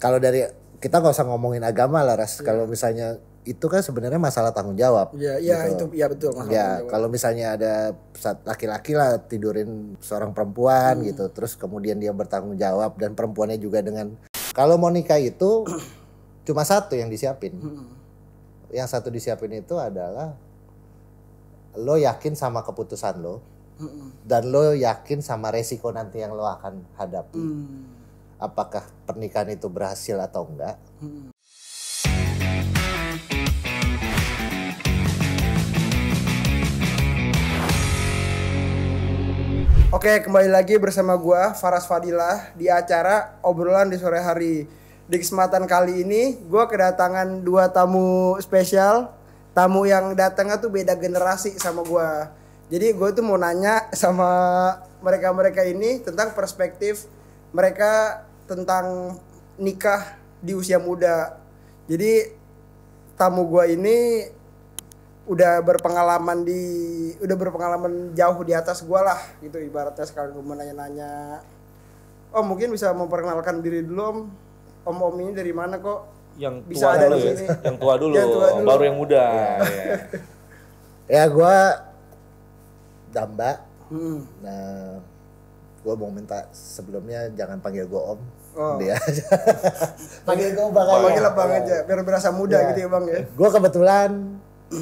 kalau dari kita nggak usah ngomongin agama lah ras yeah. kalau misalnya itu kan sebenarnya masalah tanggung jawab. Iya, iya gitu. itu iya betul masalah. Iya, kalau misalnya ada laki-laki lah tidurin seorang perempuan hmm. gitu, terus kemudian dia bertanggung jawab dan perempuannya juga dengan kalau mau nikah itu cuma satu yang disiapin. Hmm. Yang satu disiapin itu adalah lo yakin sama keputusan lo hmm. dan lo yakin sama resiko nanti yang lo akan hadapi. Hmm apakah pernikahan itu berhasil atau enggak. Hmm. Oke, kembali lagi bersama gue Faras Fadilah di acara obrolan di sore hari. Di kesempatan kali ini, gue kedatangan dua tamu spesial. Tamu yang datangnya tuh beda generasi sama gue. Jadi gue tuh mau nanya sama mereka-mereka ini tentang perspektif mereka tentang nikah di usia muda. Jadi tamu gue ini udah berpengalaman di udah berpengalaman jauh di atas gue lah gitu ibaratnya sekarang gue nanya-nanya oh mungkin bisa memperkenalkan diri dulu om om om ini dari mana kok yang bisa tua ada dulu ya? yang tua dulu, yang tua dulu. baru yang muda iya. Iya. ya, ya. ya gue damba hmm. nah gue mau minta sebelumnya jangan panggil gue om Oh. Dia aja. Panggil gue Bang aja. Panggil Bang oh. aja biar berasa muda ya. gitu ya Bang ya. Gue kebetulan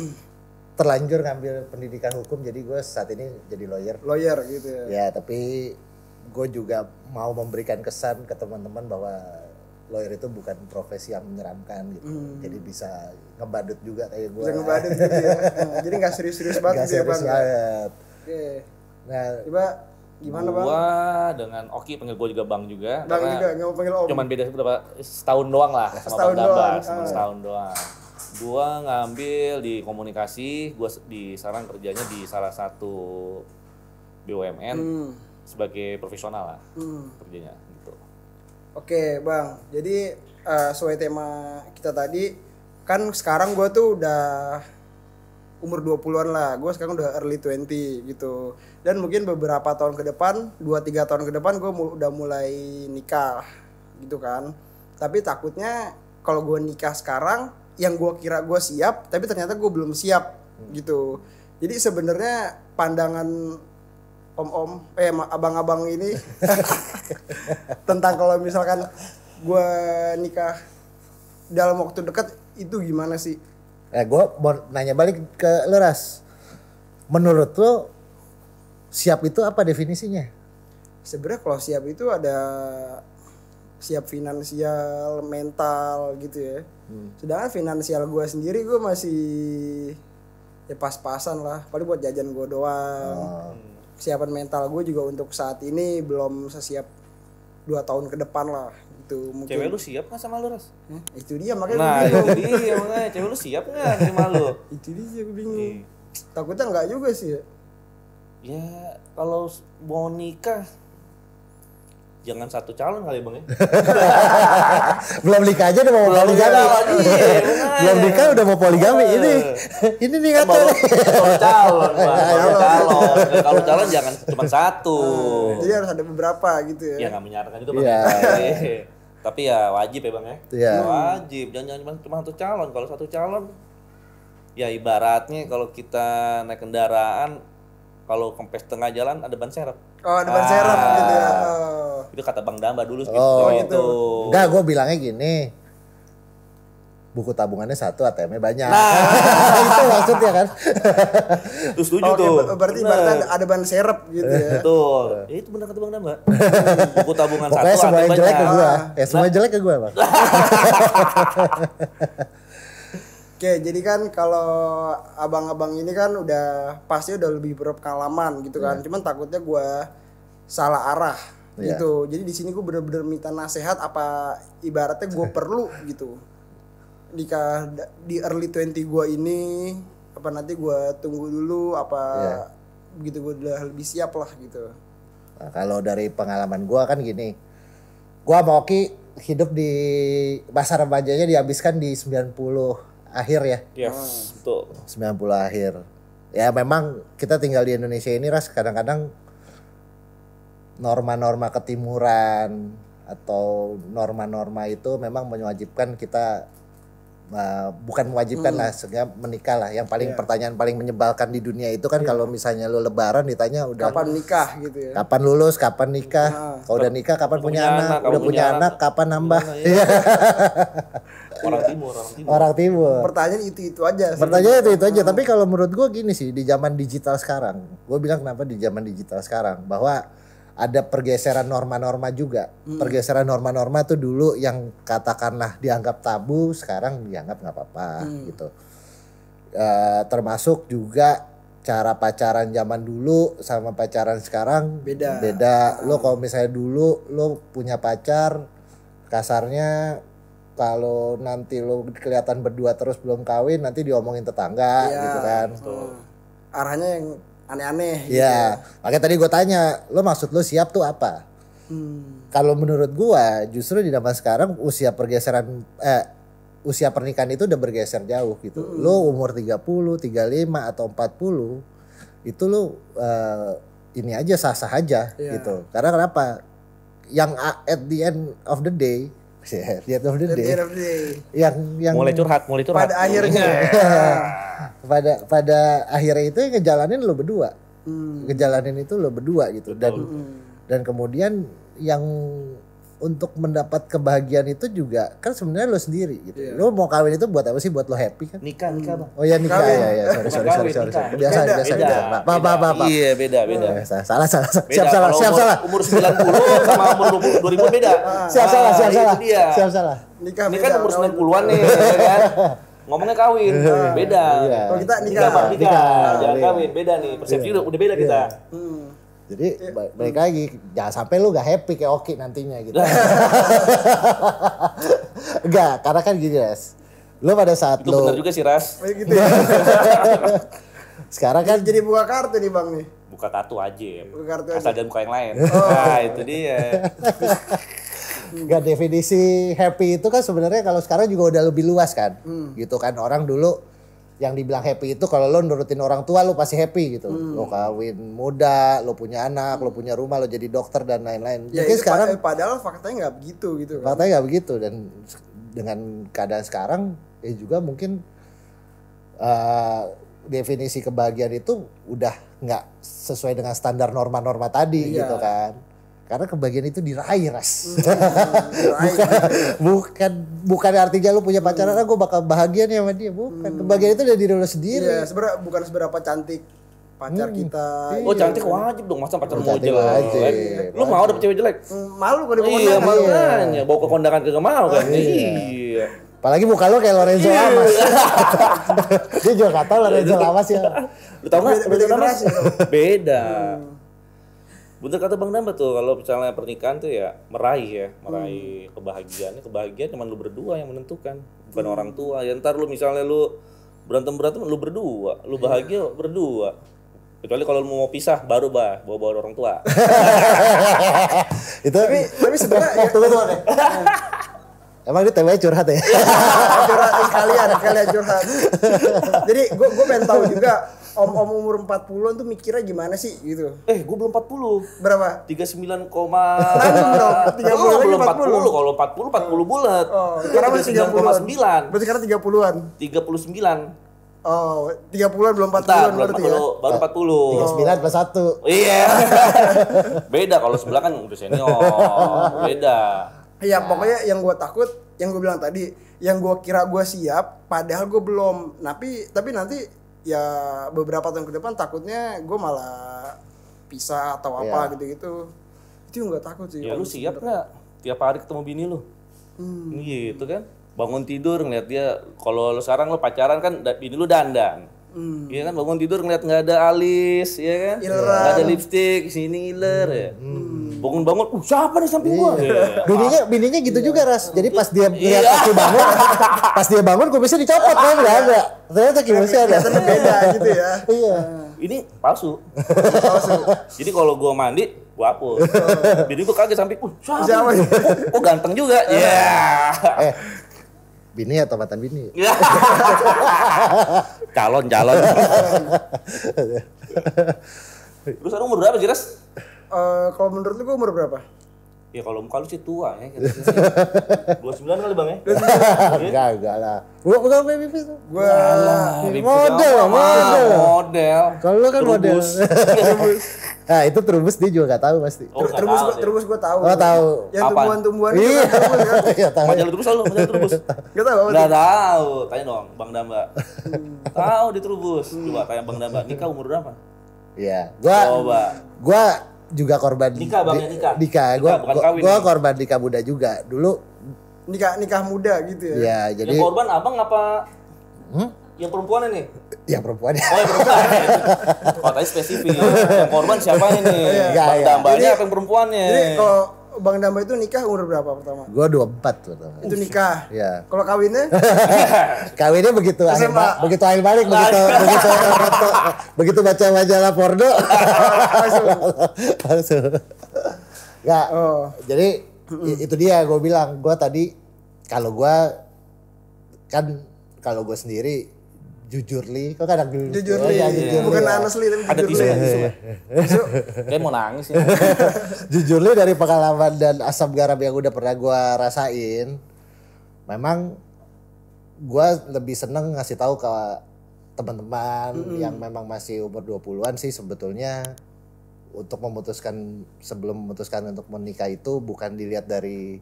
terlanjur ngambil pendidikan hukum jadi gue saat ini jadi lawyer. Lawyer gitu ya. Ya, tapi gue juga mau memberikan kesan ke teman-teman bahwa lawyer itu bukan profesi yang menyeramkan gitu. Hmm. Jadi bisa ngebadut juga kayak gue. Bisa ngebadut gitu ya. jadi gak serius-serius banget gak gitu serius ya, Bang. Ya. Banget. Oke. Nah, coba Gimana gua bang? Gua dengan Oki panggil gua juga bang juga. Bang juga nggak mau panggil om. Cuman beda berapa setahun doang lah sama setahun bang Dambas, doang. Ah. setahun doang. Gua ngambil di komunikasi, gua di sarang kerjanya di salah satu BUMN hmm. sebagai profesional lah hmm. kerjanya gitu. Oke bang, jadi uh, sesuai tema kita tadi kan sekarang gua tuh udah umur 20-an lah gue sekarang udah early 20 gitu dan mungkin beberapa tahun ke depan 2-3 tahun ke depan gue udah mulai nikah gitu kan tapi takutnya kalau gue nikah sekarang yang gue kira gue siap tapi ternyata gue belum siap hmm. gitu jadi sebenarnya pandangan om-om eh abang-abang ini tentang kalau misalkan gue nikah dalam waktu dekat itu gimana sih eh gue mau nanya balik ke Leras menurut lo siap itu apa definisinya sebenarnya kalau siap itu ada siap finansial mental gitu ya hmm. sedangkan finansial gue sendiri gue masih ya pas-pasan lah paling buat jajan gue doang hmm kesiapan mental gue juga untuk saat ini belum sesiap dua tahun ke depan lah gitu mungkin cewek lu siap nggak sama lu ras Hah? itu dia makanya nah itu dia makanya cewek lu siap nggak sama lu itu dia aku bingung yeah. takutnya nggak juga sih ya ya kalau mau nikah jangan satu calon kali bang ya belum nikah aja udah mau poligami belum nikah udah mau poligami iya. ini ini nih kan kata kalau calon kalau calon nah, kalau calon jangan cuma satu jadi iya, harus ada beberapa gitu ya ya nggak menyarankan itu bang iya. Tapi ya wajib ya bang ya. Iya. Wajib. Jangan-jangan cuma satu calon. Kalau satu calon, ya ibaratnya kalau kita naik kendaraan, kalau kempes tengah jalan ada ban serep. Oh, ada ban ah, serep gitu ya. Oh. Itu kata Bang Damba dulu. Oh, gitu. Enggak, gitu. gue bilangnya gini buku tabungannya satu ATM-nya banyak. Nah. itu maksudnya kan. itu setuju okay, tuh. Berarti bener. ada, ada ban serep gitu ya. Betul. ya, itu benar kata Bang Damba. Buku tabungan Pokoknya satu semua jelek ke gua. Ya, semua jelek ke gua, Bang. Oke, jadi kan kalau abang-abang ini kan udah pasti udah lebih berpengalaman gitu kan. Yeah. Cuman takutnya gua salah arah yeah. gitu. Jadi di sini gue bener-bener minta nasehat apa ibaratnya gue perlu gitu nikah di early 20 gue ini apa nanti gue tunggu dulu apa yeah. begitu gue udah lebih siap lah gitu nah, kalau dari pengalaman gue kan gini gue mau ki hidup di pasar remajanya dihabiskan di 90 akhir ya yes, hmm. betul 90 akhir ya memang kita tinggal di Indonesia ini ras kadang-kadang norma-norma ketimuran atau norma-norma itu memang mewajibkan kita Eh, bukan mewajibkan hmm. lah sehingga menikah lah yang paling yeah. pertanyaan paling menyebalkan di dunia itu kan yeah. kalau misalnya lu lebaran ditanya udah kapan nikah gitu ya kapan lulus kapan nikah nah. kalau udah nikah kapan punya, punya anak, anak udah punya anak, anak kapan nambah iya. iya. orang timur orang timur orang timur pertanyaan itu itu aja sih. pertanyaan itu itu aja hmm. tapi kalau menurut gue gini sih di zaman digital sekarang gue bilang kenapa di zaman digital sekarang bahwa ada pergeseran norma-norma juga. Hmm. Pergeseran norma-norma tuh dulu yang katakanlah dianggap tabu, sekarang dianggap nggak apa-apa hmm. gitu. E, termasuk juga cara pacaran zaman dulu sama pacaran sekarang beda. Beda. Lo kalau misalnya dulu lo punya pacar kasarnya kalau nanti lo kelihatan berdua terus belum kawin nanti diomongin tetangga ya, gitu kan. Betul. Mm. Arahnya yang aneh-aneh. Gitu. Iya. Gitu. Makanya tadi gue tanya, lo maksud lo siap tuh apa? Hmm. Kalau menurut gue, justru di zaman sekarang usia pergeseran eh, usia pernikahan itu udah bergeser jauh gitu. Hmm. Lo umur 30, 35 atau 40 itu lo uh, ini aja sah-sah aja yeah. gitu. Karena kenapa? Yang at the end of the day yeah, of the day. the day. Yang yang mulai curhat, mulai curhat. Pada akhirnya pada pada akhirnya itu yang ngejalanin lo berdua. Hmm. Ngejalanin itu lo berdua gitu dan hmm. dan kemudian yang untuk mendapat kebahagiaan itu juga kan sebenarnya lo sendiri gitu. Yeah. Lo mau kawin itu buat apa sih? Buat lo happy kan? Nikah, nikah bang. Oh ya nikah ya ya. Sorry sorry sorry sorry. sorry. Biasa beda, biasa beda. pak pak pak. Iya beda beda. Salah salah salah. Siap salah siap salah. Umur sembilan puluh sama umur dua ribu beda. Siap salah siap ah, salah. Siap salah. Nikah beda. Kan umur sembilan puluhan nih ya kan? ngomongnya kawin iya. beda. Kalau kita nikah, nikah, nikah, jangan kawin beda nih persepsi iya. udah beda iya. kita. Hmm. Jadi ya. balik lagi, jangan sampai lu gak happy kayak Oki nantinya gitu. Enggak, karena kan gini Ras. Lu pada saat Itu lu... bener juga sih Ras. Oh, iya gitu ya. Sekarang kan... Jadi buka kartu nih Bang nih. Buka kartu aja. Buka kartu Asal aja. Asal jangan buka yang lain. Oh. Nah itu dia. Gak definisi happy itu kan sebenarnya kalau sekarang juga udah lebih luas kan. Hmm. Gitu kan orang dulu yang dibilang happy itu kalau lo nurutin orang tua lo pasti happy gitu. Hmm. Lo kawin muda, lo punya anak, hmm. lo punya rumah, lo jadi dokter dan lain-lain. Ya, jadi sekarang eh, padahal faktanya nggak begitu gitu kan. Faktanya nggak begitu dan dengan keadaan sekarang ya juga mungkin uh, definisi kebahagiaan itu udah nggak sesuai dengan standar norma-norma tadi ya. gitu kan karena kebagian itu diraih ras hmm, bukan, bukan bukan artinya lu punya pacaran hmm. Ah, gue bakal bahagia nih sama dia bukan hmm. kebahagiaan itu dari diri lu sendiri ya sebenarnya bukan seberapa cantik pacar hmm. kita iya. oh iya. cantik wajib dong masa pacar mau jelek wajib, lu mau dapet cewek jelek hmm, malu kan di iya, iya, makanya bawa ke kondangan ke mau kan iya. iya. Apalagi muka lo kayak Lorenzo yeah. Lamas. Dia juga kata Lorenzo Lamas ya. Lu tau gak? Beda. Beda. Bener kata Bang Damba tuh kalau misalnya pernikahan tuh ya meraih ya, hmm. meraih hmm. kebahagiaan Kebahagiaan cuma lu berdua yang menentukan, bukan hmm. orang tua. Ya ntar lu misalnya lu berantem-berantem lu berdua, lu iya. bahagia yeah. berdua. Kecuali kalau lu mau pisah baru bah bawa-bawa orang tua. itu tapi tapi sebenarnya ya, tunggu tunggu Emang dia temanya curhat ya? curhat sekalian, sekalian curhat. Jadi gue gue pengen tahu juga om-om umur 40-an tuh mikirnya gimana sih gitu? Eh, gue belum 40. Berapa? 39, koma dong. 30 oh, belum 40. 40. Kalau 40 40 bulat. Oh, sekarang masih 39,9. Berarti karena 30-an. 39. Oh, 30-an belum 40-an Bentar, berarti 40, ya? Baru 40. 39 plus 1. Iya. Beda kalau sebelah kan udah senior. Beda. Iya, nah. pokoknya yang gue takut, yang gue bilang tadi, yang gue kira gue siap, padahal gue belum. Tapi tapi nanti ya beberapa tahun ke depan takutnya gue malah pisah atau apa yeah. gitu-gitu itu nggak takut sih ya lu siap nggak tiap hari ketemu bini lu hmm. gitu kan bangun tidur ngeliat dia kalau lu sekarang lo pacaran kan bini lu dandan Hmm. Iya kan bangun tidur ngeliat nggak ada alis, ya kan? Nggak ada lipstick, sini iler hmm. ya. Hmm bangun-bangun, uh siapa nih samping gua? Iya. Bininya bininya gitu juga ras. Jadi pas dia iya. lihat aku bangun, pas dia bangun bisa dicopot kan Gak ada. Ternyata kumisnya ada. beda gitu ya. Iya. Ini palsu. Jadi kalau gua mandi, gua hapus. Oh. Bini gua kaget samping, uh siapa? Oh, oh ganteng juga. Iya. Eh, bini atau mantan bini? calon calon. Terus orang umur berapa sih, Ras? Eh, kalau menurut lu gue umur berapa? Ya kalau muka lu sih tua ya. Dua sembilan kali bang ya? enggak, enggak lah. Gua enggak baby face. Gua model, model. Model. Kalau lu kan model. nah itu terubus dia juga gak tahu pasti. Oh, terubus gua, terubus gua tahu. Oh tahu. Yang tumbuhan-tumbuhan. Iya. Iya tahu. Majalah terubus lu, majalah terubus. Gak tahu. Gak tahu. Tanya dong, Bang Damba. tahu di terubus. Hmm. Coba tanya Bang Damba. Nikah umur berapa? Iya. Gua. Coba. Gua juga korban nikah bang Dika ya, nikah bukan gue gue ya? korban nikah muda juga dulu nikah nikah muda gitu ya ya jadi yang korban abang apa hmm? yang perempuan ini ya perempuan oh perempuan katanya oh, spesifik yang korban siapa ini nih ya, ya. dambalnya apa yang perempuannya jadi kalau Bang Damba itu nikah umur berapa pertama? Gua 24 pertama. Itu nikah. Iya. Kalau kawinnya? kawinnya begitu akhir begitu akhir balik begitu begitu begitu begitu baca majalah porno. Palsu. Oh. Jadi itu dia gue bilang gue tadi kalau gue kan kalau gue sendiri jujurly kok kadang dulu jujurly, oh, ya, jujurly bukan ya. honestly tapi ada tisu ada tisu tisu mau nangis ya. jujurly dari pengalaman dan asam garam yang udah pernah gue rasain memang gue lebih seneng ngasih tahu ke teman-teman mm -hmm. yang memang masih umur 20-an sih sebetulnya untuk memutuskan sebelum memutuskan untuk menikah itu bukan dilihat dari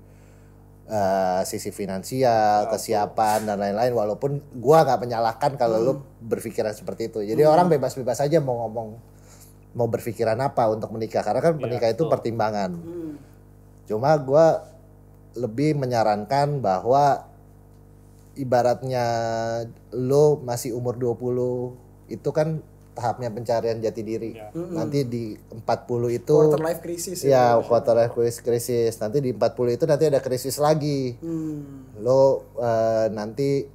uh, sisi finansial, ya, kesiapan dan lain-lain. Walaupun gua nggak menyalahkan kalau hmm. lu berpikiran seperti itu. Jadi hmm. orang bebas-bebas aja mau ngomong mau berpikiran apa untuk menikah karena kan iya, menikah ya, itu pertimbangan. Hmm. Cuma gua lebih menyarankan bahwa ibaratnya lo masih umur 20 itu kan tahapnya pencarian jati diri. Ya. Mm -hmm. Nanti di 40 itu quarter life crisis. Ya, ya quarter life crisis, crisis. Nanti di 40 itu nanti ada krisis lagi. Mm. Lo uh, nanti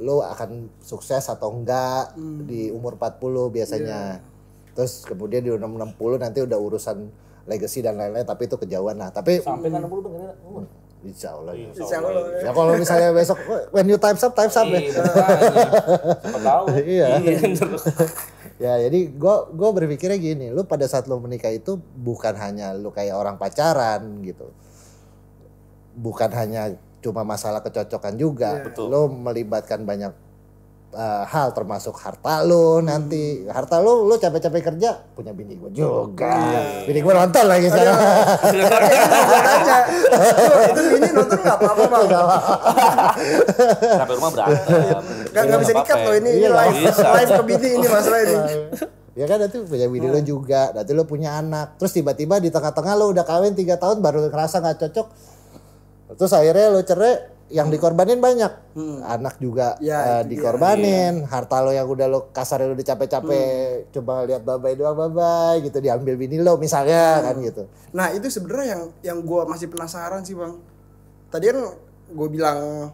lo akan sukses atau enggak mm. di umur 40 biasanya. Yeah. Terus kemudian di umur 60 nanti udah urusan legacy dan lain-lain tapi itu kejauhan lah. Tapi sampai mm. 60 pengen umur. Insya Allah. Ya. Insya Allah. Ya kalau misalnya besok when you times up, times up iya, ya. Siapa tahu. Iya. iya ya jadi gue gue berpikirnya gini lu pada saat lu menikah itu bukan hanya lu kayak orang pacaran gitu bukan hanya cuma masalah kecocokan juga yeah. Iya. lu melibatkan banyak uh, hal termasuk harta lo nanti hmm. harta lo lo capek-capek kerja punya bini gue juga yeah. bini gue nonton lagi iya. itu bini nonton nggak apa-apa sampai rumah berantem Gak, gak iya, bisa dikat loh ini, ini iya, live, live ke bini ini masalah ini. Ya kan nanti punya bini lo juga, nanti lo punya anak. Terus tiba-tiba di tengah-tengah lo udah kawin 3 tahun baru ngerasa gak cocok. Terus akhirnya lo cerai, yang dikorbanin banyak hmm. anak juga ya, uh, dikorbanin iya. harta lo yang udah lo kasar lo udah capek-capek hmm. coba lihat babai doang babai gitu diambil bini lo misalnya hmm. kan gitu nah itu sebenarnya yang yang gue masih penasaran sih bang tadi kan gue bilang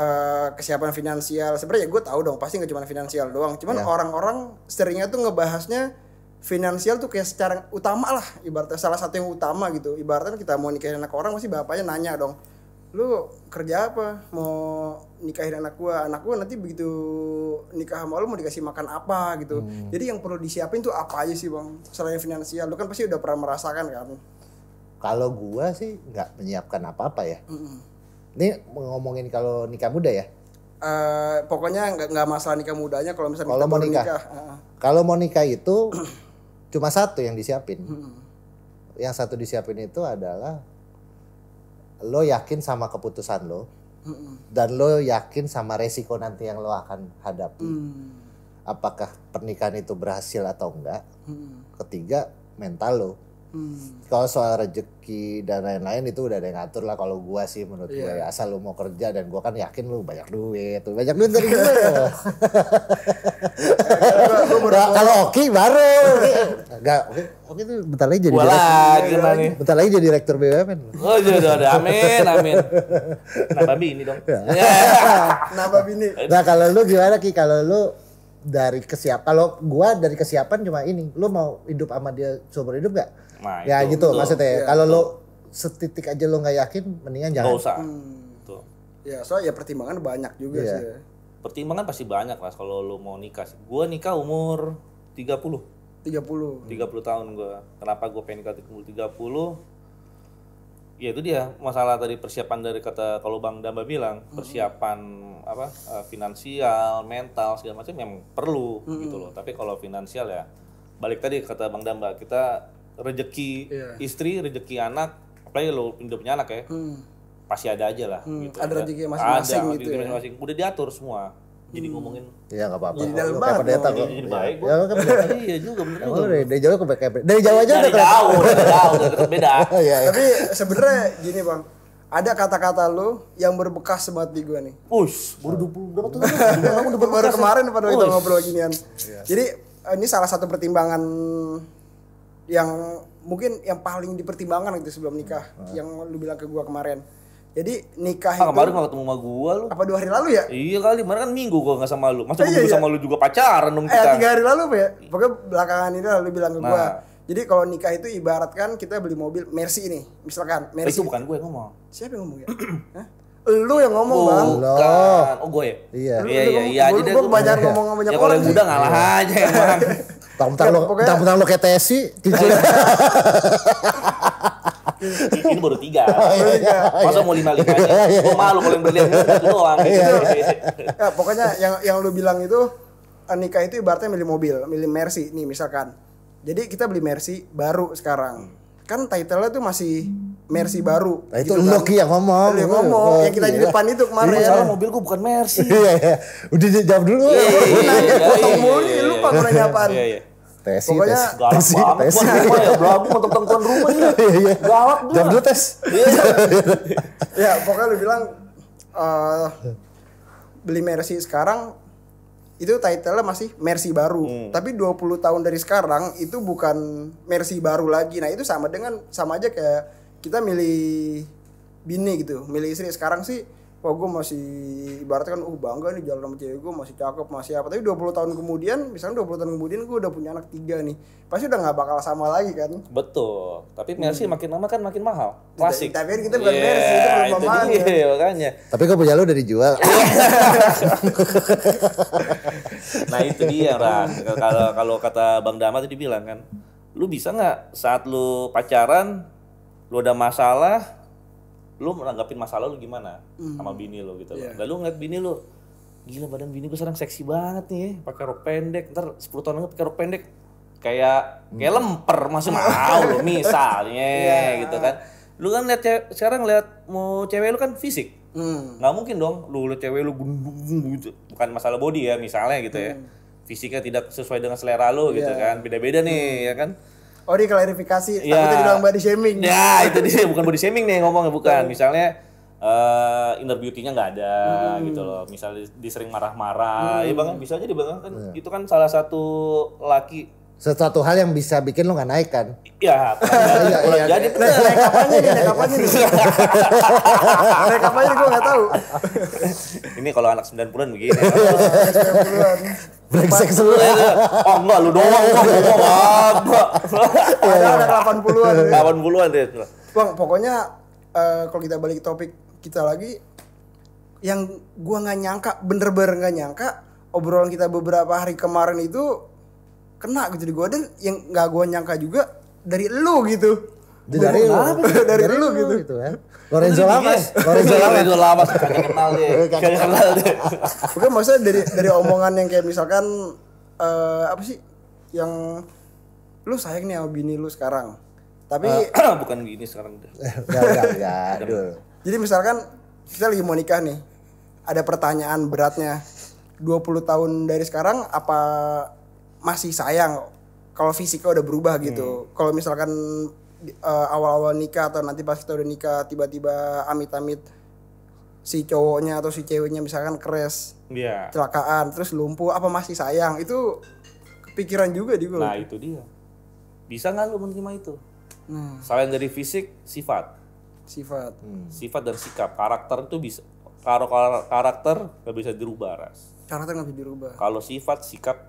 Eh, kesiapan finansial sebenarnya gue tahu dong pasti nggak cuma finansial doang cuman yeah. orang-orang seringnya tuh ngebahasnya finansial tuh kayak secara utama lah ibaratnya salah satu yang utama gitu ibaratnya kita mau nikahin anak orang pasti bapaknya nanya dong lu kerja apa mau nikahin anak gua anak gua nanti begitu nikah sama lu mau dikasih makan apa gitu hmm. jadi yang perlu disiapin tuh apa aja sih bang selain finansial lu kan pasti udah pernah merasakan kan kalau gua sih nggak menyiapkan apa apa ya mm -mm ini ngomongin kalau nikah muda ya? Uh, pokoknya nggak masalah nikah mudanya kalau misalnya kalau mau nikah, nikah kalau mau nikah itu cuma satu yang disiapin hmm. yang satu disiapin itu adalah lo yakin sama keputusan lo hmm. dan lo yakin sama resiko nanti yang lo akan hadapi hmm. apakah pernikahan itu berhasil atau enggak hmm. ketiga mental lo Hmm. Kalau soal rezeki dan lain-lain itu udah ada yang ngatur lah kalau gua sih menurut yeah. gua iya. ya asal lu mau kerja dan gua kan yakin lu banyak duit, lu banyak duit dari gua. nah, kalau Oki baru. Enggak, Oki, Oki tuh bentar lagi jadi Wala direktur. Gimana nih? Bentar lagi jadi direktur BUMN. Oh, jodoh, amin, amin. Nambah ini dong. Ya. Ya. Nambah bini. Nah, kalau lu gimana Ki? Kalau lu dari kesiap kalau gua dari kesiapan cuma ini, lu mau hidup sama dia seumur hidup gak? Nah, ya itu, gitu maksudnya. Ya, kalau lo setitik aja lo nggak yakin, mendingan jangan. Gak usah. Hmm. Tuh. Ya, soalnya ya pertimbangan banyak juga yeah. sih. Ya. Pertimbangan pasti banyak lah kalau lo mau nikah. Gua nikah umur 30. 30. 30 tahun gua. Kenapa gua pengen nikah umur 30? Ya itu dia masalah tadi persiapan dari kata kalau Bang Damba bilang, mm-hmm. persiapan apa? E, finansial, mental segala macam memang perlu mm-hmm. gitu loh. Tapi kalau finansial ya balik tadi kata Bang Damba, kita rezeki yeah. istri, rezeki anak, apalagi lo udah punya anak ya, hmm. pasti ada aja lah. Hmm. Gitu. Ada rezeki masing-masing gitu. ya. masing-masing. Udah diatur semua. Jadi hmm. ngomongin Iya enggak apa-apa. Jadi dalam banget. Pendeta kok. Jadi baik. Ya, kan Iya juga benar juga. Dari jauh ke kayak dari jauh aja udah jauh, dari jauh, beda. Iya, iya. Tapi sebenarnya gini, Bang ada kata-kata lu yang berbekas banget di gue nih. Ush, baru 20 berapa tuh? baru kemarin pada ya? waktu ngobrol ginian. Iya. Jadi eh, ini salah satu pertimbangan yang mungkin yang paling dipertimbangkan gitu sebelum nikah hmm. yang lu bilang ke gua kemarin jadi nikah ah, itu kemarin gak ketemu sama gua lu apa dua hari lalu ya iya kali kemarin kan minggu gua gak sama lu masa eh, iya, iya. sama lu juga pacaran dong eh, kita eh, tiga hari lalu apa ya pokoknya belakangan ini lu bilang ke nah. gua jadi kalau nikah itu ibaratkan kita beli mobil Mercy ini, misalkan eh, Mercy. Itu bukan gue yang ngomong. Siapa yang ngomong ya? Lu yang ngomong, oh, Bang. lo Oh, gue ya? Iya. Iya, iya, iya. Jadi gue banyak ngomong sama ya, banyak orang. Ya kalau yang muda ngalah iya. aja emang. Tentang-tentang lo, pokoknya... lo kayak TSI. Iya. ini baru tiga. Oh, iya. Baru oh, Masa iya. mau lima lima oh, aja? Gue malu kalau yang berlian itu doang. Gitu. Ya, pokoknya yang yang lu bilang itu eh, nikah itu ibaratnya milih mobil, milih Mercy nih misalkan. Jadi kita beli Mercy baru sekarang. Kan title-nya tuh masih Mercy baru. Nah, itu gitu kan. Loki yang ngomong. Lu yang ngomong. yang kita di depan itu kemarin. Iya, salah mobil gue bukan Mercy. Iya, iya. Udah jawab dulu. Iya, iya, iya. lupa gue nanya apaan. Iya, iya. Tesi, Pokoknya tes. galak tesi, banget tesi. buat ya, belagu mau tentang rumah ya. Iya, iya, iya. galak dia. Jam dulu tes. Iya. ya, pokoknya lu bilang uh, beli Mercy sekarang itu title-nya masih Mercy baru. Hmm. Tapi 20 tahun dari sekarang itu bukan Mercy baru lagi. Nah, itu sama dengan sama aja kayak kita milih bini gitu, milih istri sekarang sih wah gue masih ibaratnya kan uh bangga nih jalan sama cewek gue masih cakep masih apa tapi 20 tahun kemudian misalnya 20 tahun kemudian gue udah punya anak tiga nih pasti udah nggak bakal sama lagi kan betul tapi hmm. Mercy makin lama kan makin mahal klasik tapi kan kita bukan yeah, Mercy itu belum mahal ya. makanya tapi kok punya lu udah dijual nah itu dia Ran kalau kalau kata Bang Dama tadi bilang kan lu bisa nggak saat lu pacaran lu ada masalah lu menanggapin masalah lu gimana mm. sama bini lu gitu yeah. Iya. lalu ngeliat bini lu gila badan bini gue sekarang seksi banget nih eh. pakai rok pendek ntar 10 tahun lagi pakai rok pendek kayak hmm. kayak lemper masih mau lo misalnya yeah. gitu kan lu kan lihat sekarang lihat mau cewek lu kan fisik hmm. nggak mungkin dong lu lihat cewek lu gitu bukan masalah body ya misalnya gitu ya. hmm. ya fisiknya tidak sesuai dengan selera lu yeah. gitu iya. kan beda-beda nih hmm. ya kan Oh di klarifikasi, ya. takutnya dibilang body shaming. Ya itu dia, bukan body shaming nih ya bukan. Iya. Misalnya uh, inner beauty-nya nggak ada hmm. gitu loh. Misalnya disering marah-marah, hmm. ya bang bisa aja bang kan ya. itu kan salah satu laki sesuatu hal yang bisa bikin lo nggak naik kan? Iya. Iya. Iya. Jadi nah, naik apanya nih? Naik apanya nih? Naik apanya gue nggak tahu. Ini kalau anak 90-an begini. 90-an. Iya, Brengsek semua. Iya, iya. Oh enggak lu doang, iya, gua enggak. Ada anak 80-an. 80-an deh. Bang, pokoknya eh, kalau kita balik topik kita lagi yang gua nggak nyangka, bener-bener nggak nyangka obrolan kita beberapa hari kemarin itu kena gitu di gua dan yang nggak gua nyangka juga dari lu gitu dari lu, dari, dari lu gitu. gitu ya. Lorenzo Lamas, Lorenzo Lamas. Lorenzo Lamas kagak kenal deh. Kagak kenal deh. Bukan maksudnya dari dari omongan yang kayak misalkan uh, apa sih yang lu sayang nih sama bini lu sekarang. Tapi uh, bukan gini sekarang udah. ya ya Jadi misalkan kita lagi mau nikah nih. Ada pertanyaan beratnya. 20 tahun dari sekarang apa masih sayang kalau fisiknya udah berubah gitu. Hmm. Kalau misalkan uh, awal-awal nikah atau nanti pas kita udah nikah tiba-tiba amit-amit si cowoknya atau si ceweknya misalkan crash yeah. Iya. celakaan terus lumpuh apa masih sayang itu kepikiran juga di gue nah itu dia bisa nggak lu menerima itu nah. selain dari fisik sifat sifat hmm. sifat dan sikap karakter itu bisa kalau karakter nggak bisa dirubah ras karakter nggak bisa dirubah kalau sifat sikap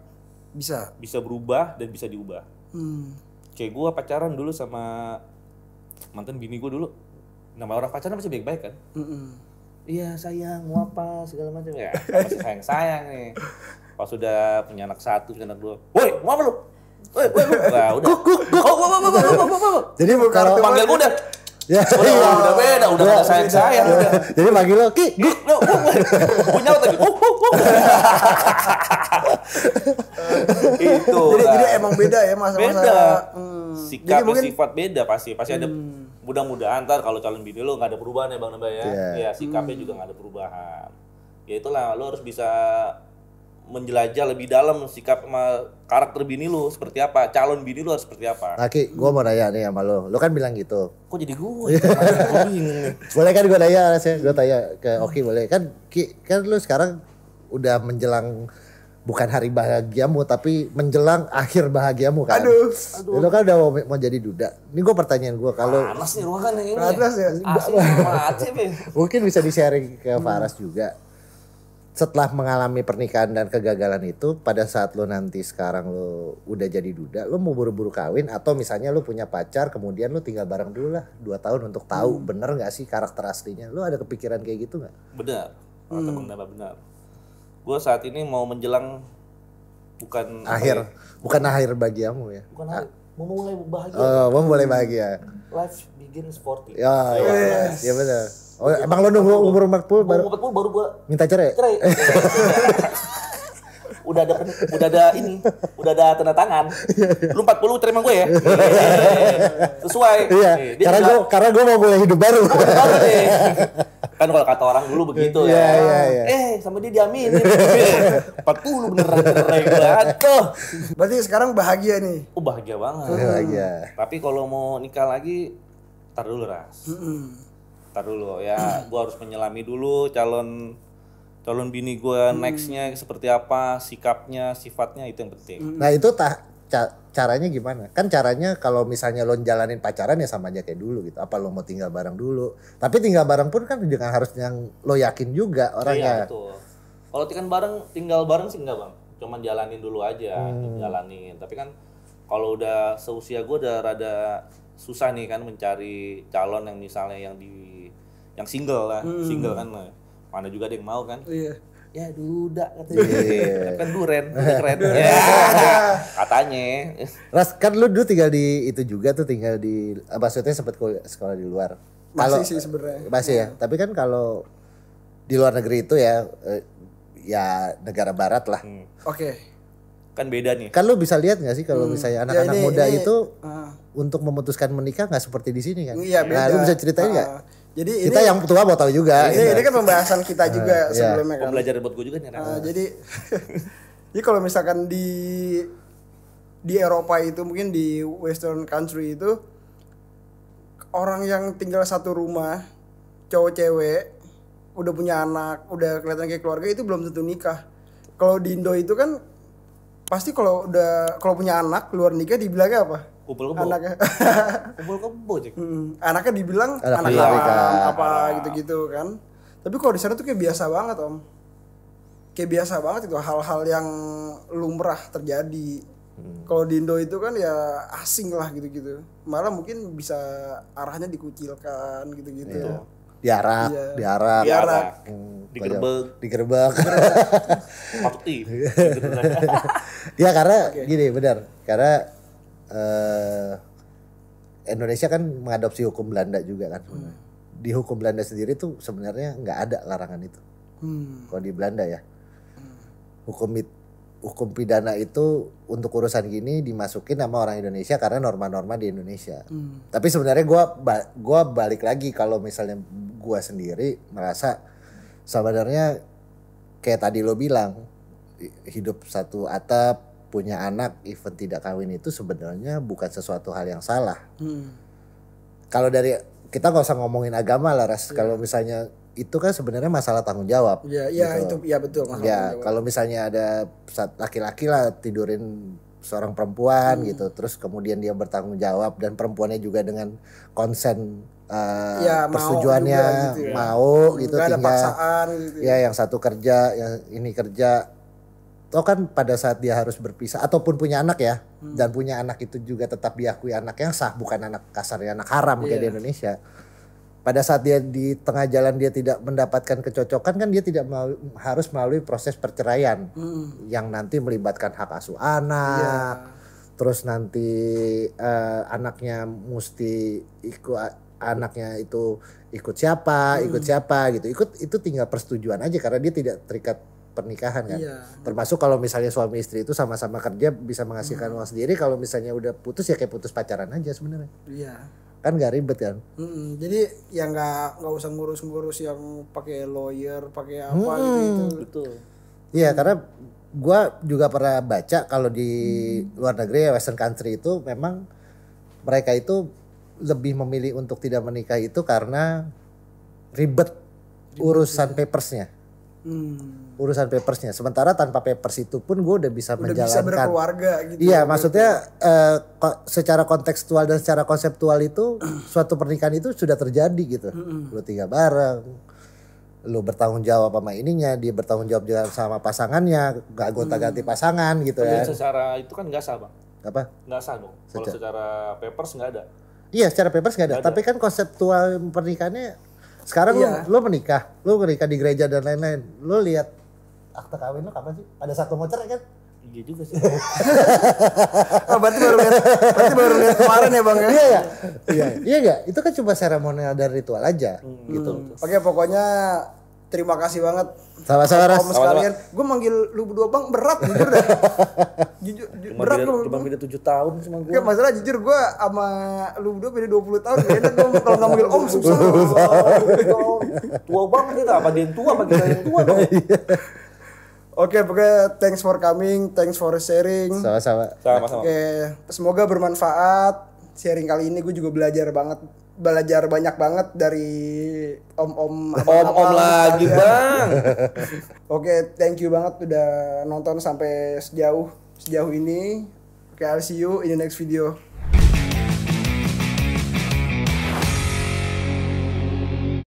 bisa bisa berubah dan bisa diubah hmm kayak gue pacaran dulu sama mantan bini gue dulu nama orang pacaran pasti baik-baik kan mm -mm. iya sayang mau apa segala macam ya masih sayang sayang nih pas sudah punya anak satu punya anak dua woi mau apa lu woi woi woi udah jadi kalau panggil gue udah Ya, udah, iya. udah beda, udah ya, sayang saya. Ya. Udah. Jadi panggil lo ki, guk, lo, punya tadi. Itu. Jadi, jadi emang beda ya masa-masa. Beda. Hmm. Sikap jadi mungkin, sifat beda pasti, pasti hmm. ada mudah-mudahan ntar kalau calon bini lo gak ada perubahan ya bang Naba ya. Yeah. Ya iya, sikapnya hmm. juga gak ada perubahan. Ya itulah lo harus bisa menjelajah lebih dalam sikap sama karakter bini lu seperti apa, calon bini lu seperti apa. Laki, nah, gua mau nanya nih sama lu. Lu kan bilang gitu. Kok jadi gua? Iya. boleh kan gua nanya, gua tanya ke Oki boleh. Kan Ki, kan lu sekarang udah menjelang bukan hari bahagiamu tapi menjelang akhir bahagiamu kan. Aduh. Aduh. Lu kan udah mau, mau jadi duda. Ini gue pertanyaan gue kalau panas nih ruangan ini. Panas ya. Asin, Mungkin bisa di sharing ke Faras hmm. juga setelah mengalami pernikahan dan kegagalan itu pada saat lo nanti sekarang lo udah jadi duda lo mau buru-buru kawin atau misalnya lo punya pacar kemudian lo tinggal bareng dulu lah dua tahun untuk tahu hmm. bener nggak sih karakter aslinya lo ada kepikiran kayak gitu nggak benar hmm. atau pendapat benar gue saat ini mau menjelang bukan akhir ya? bukan akhir bagiamu ya bukan akhir mau mulai bahagia oh, mulai bahagia life begins 40 oh, yes. yes. ya benar Oh, ya, emang lo nunggu umur 40 baru umur 40 baru gua minta cerai. Cerai. udah ada udah ada ini, udah ada tanda tangan. Lu 40 terima gue ya. Sesuai. Iya. Dia karena gue karena gue mau mulai hidup baru. baru kan kalau kata orang dulu begitu iya, ya. Yeah, yeah, yeah. Eh, sama dia diamin. 40 beneran cerai Tuh. Berarti sekarang bahagia nih. Oh, bahagia banget. Bahagia. Tapi kalau mau nikah lagi, Ntar dulu ras. Mm -mm Ntar dulu ya, gue harus menyelami dulu calon calon bini gue hmm. nextnya seperti apa, sikapnya, sifatnya itu yang penting. Hmm. Nah itu tak ca caranya gimana? Kan caranya kalau misalnya lo jalanin pacaran ya sama aja kayak dulu gitu. Apa lo mau tinggal bareng dulu? Tapi tinggal bareng pun kan dengan harus yang lo yakin juga orangnya. ya, Kalau tinggal kan bareng, tinggal bareng sih enggak bang. Cuman jalanin dulu aja, hmm. jalanin. Tapi kan kalau udah seusia gue udah rada susah nih kan mencari calon yang misalnya yang di yang single lah hmm. single kan lah. mana juga ada yang mau kan iya ya duda katanya iya, iya, iya. kan duren keren ya katanya ras kan lu dulu tinggal di itu juga tuh tinggal di maksudnya sempat sekolah di luar kalo, masih sih sebenarnya masih ya. ya tapi kan kalau di luar negeri itu ya eh, ya negara barat lah hmm. oke okay. kan beda nih kan lu bisa lihat gak sih kalau hmm. misalnya ya, anak-anak ya, muda ini, itu uh. untuk memutuskan menikah nggak seperti di sini kan iya, beda. nah lu bisa ceritain nggak uh jadi kita ini, yang tua mau tahu juga. Ini, gitu. ini kan pembahasan kita eh, juga uh, sebelumnya kan. belajar buat gue juga nih. Uh, jadi jadi kalau misalkan di di Eropa itu mungkin di Western country itu orang yang tinggal satu rumah cowok cewek udah punya anak udah kelihatan kayak keluarga itu belum tentu nikah. Kalau di Indo itu kan pasti kalau udah kalau punya anak luar nikah dibilangnya apa? kumpul kebo anaknya kumpul kebo cek hmm. anaknya dibilang anak, anak apa gitu-gitu kan tapi kalau di sana tuh kayak biasa banget om kayak biasa banget itu hal-hal yang lumrah terjadi hmm. kalau di Indo itu kan ya asing lah gitu-gitu malah mungkin bisa arahnya dikucilkan gitu-gitu yeah. diarak, iya. diarak, diarak, digerbek, digerbek, ya karena okay. gini benar, karena uh, Indonesia kan mengadopsi hukum Belanda juga kan Hmm. Di hukum Belanda sendiri tuh sebenarnya nggak ada larangan itu. Hmm. Kalau di Belanda ya. Hmm. Hukum hukum pidana itu untuk urusan gini dimasukin sama orang Indonesia karena norma-norma di Indonesia. Hmm. Tapi sebenarnya gue gua balik lagi kalau misalnya gue sendiri merasa sebenarnya kayak tadi lo bilang hidup satu atap punya anak event tidak kawin itu sebenarnya bukan sesuatu hal yang salah. Hmm. Kalau dari kita nggak usah ngomongin agama lah, ras. Yeah. Kalau misalnya itu kan sebenarnya masalah tanggung jawab. ya yeah, iya gitu. itu, ya betul. Masalah ya, kalau misalnya ada laki-laki lah tidurin seorang perempuan hmm. gitu, terus kemudian dia bertanggung jawab dan perempuannya juga dengan konsen uh, ya, persetujuannya mau gitu, ya. mau gitu, tinggal ada paksaan, gitu. Ya. ya yang satu kerja, yang ini kerja toh kan pada saat dia harus berpisah ataupun punya anak ya hmm. dan punya anak itu juga tetap diakui anak yang sah bukan anak kasar ya anak haram yeah. kayak di iya. Indonesia pada saat dia di tengah jalan dia tidak mendapatkan kecocokan kan dia tidak melalui, harus melalui proses perceraian hmm. yang nanti melibatkan hak asuh anak yeah. terus nanti uh, anaknya mesti ikut anaknya itu ikut siapa hmm. ikut siapa gitu ikut itu tinggal persetujuan aja karena dia tidak terikat pernikahan kan. Iya. Termasuk kalau misalnya suami istri itu sama-sama kerja bisa menghasilkan hmm. uang sendiri, kalau misalnya udah putus ya kayak putus pacaran aja sebenarnya. Iya. Kan gak ribet kan? Mm Jadi ya nggak nggak usah ngurus-ngurus yang pakai lawyer, pakai apa hmm. gitu Betul. Iya, hmm. karena gue juga pernah baca kalau di hmm. luar negeri ya, western country itu memang mereka itu lebih memilih untuk tidak menikah itu karena ribet, ribet urusan ya. papersnya hmm. urusan papersnya. Sementara tanpa papers itu pun gue udah bisa udah menjalankan. Bisa berkeluarga gitu. Iya, maksudnya uh, ko secara kontekstual dan secara konseptual itu suatu pernikahan itu sudah terjadi gitu. Hmm. Lu tinggal bareng, lu bertanggung jawab sama ininya, dia bertanggung jawab juga sama pasangannya, gak gonta-ganti mm. pasangan gitu ya. secara itu kan gak sah bang. Apa? Nggak sah Kalau secara papers gak ada. Iya, secara papers nggak ada. Gak ada. Tapi kan konseptual pernikahannya sekarang iya. lu, lu menikah, lu menikah di gereja dan lain-lain. Lu lihat akte kawin lu kapan sih? Ada satu cerai kan? Iya juga sih. oh, berarti baru lihat, berarti baru lihat kemarin ya bang Iya ya, iya, iya, iya. iya Itu kan cuma seremonial dan ritual aja, gitu. hmm. gitu. Oke, pokoknya terima kasih banget sama-sama Ras sekalian gue manggil lu berdua bang berat jujur dah jujur cuma berat lu cuma beda tujuh tahun sama gue gak masalah jujur gue sama lu berdua beda dua puluh tahun beda dong kalau nggak manggil om susah tua banget kita apa dia tua apa kita yang tua dong Oke, okay, pokoknya thanks for coming, thanks for sharing. Sama-sama. Sama-sama. Oke, okay, semoga bermanfaat. Sharing kali ini gue juga belajar banget belajar banyak banget dari om-om om-om lagi iya. bang. Oke, okay, thank you banget udah nonton sampai sejauh sejauh ini. Oke, okay, I'll see you in the next video.